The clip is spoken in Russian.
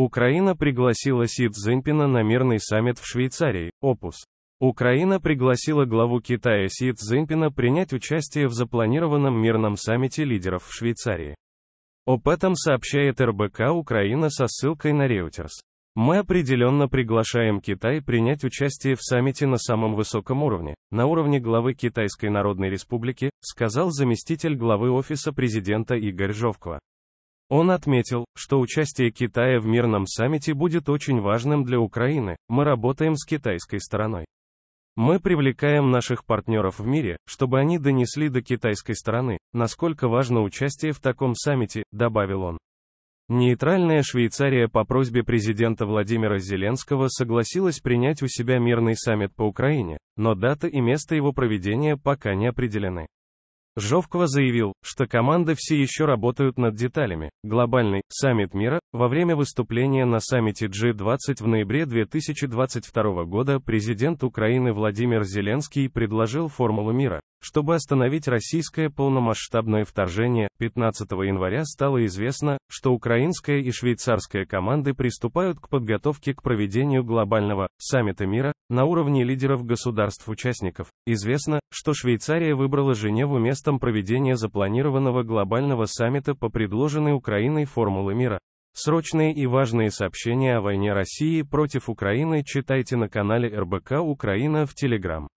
Украина пригласила Си Цзиньпина на мирный саммит в Швейцарии, опус. Украина пригласила главу Китая Си Цзиньпина принять участие в запланированном мирном саммите лидеров в Швейцарии. Об этом сообщает РБК Украина со ссылкой на Reuters. Мы определенно приглашаем Китай принять участие в саммите на самом высоком уровне, на уровне главы Китайской Народной Республики, сказал заместитель главы Офиса президента Игорь Жовква. Он отметил, что участие Китая в мирном саммите будет очень важным для Украины. Мы работаем с китайской стороной. Мы привлекаем наших партнеров в мире, чтобы они донесли до китайской стороны, насколько важно участие в таком саммите, добавил он. Нейтральная Швейцария по просьбе президента Владимира Зеленского согласилась принять у себя мирный саммит по Украине, но дата и место его проведения пока не определены. Жовкова заявил, что команды все еще работают над деталями. Глобальный саммит мира во время выступления на саммите G20 в ноябре 2022 года президент Украины Владимир Зеленский предложил формулу мира, чтобы остановить российское полномасштабное вторжение, 15 января стало известно, что украинская и швейцарская команды приступают к подготовке к проведению глобального саммита мира на уровне лидеров государств-участников. Известно, что Швейцария выбрала Женеву местом проведения запланированного глобального саммита по предложенной Украиной формулы мира. Срочные и важные сообщения о войне России против Украины читайте на канале РБК Украина в Телеграм.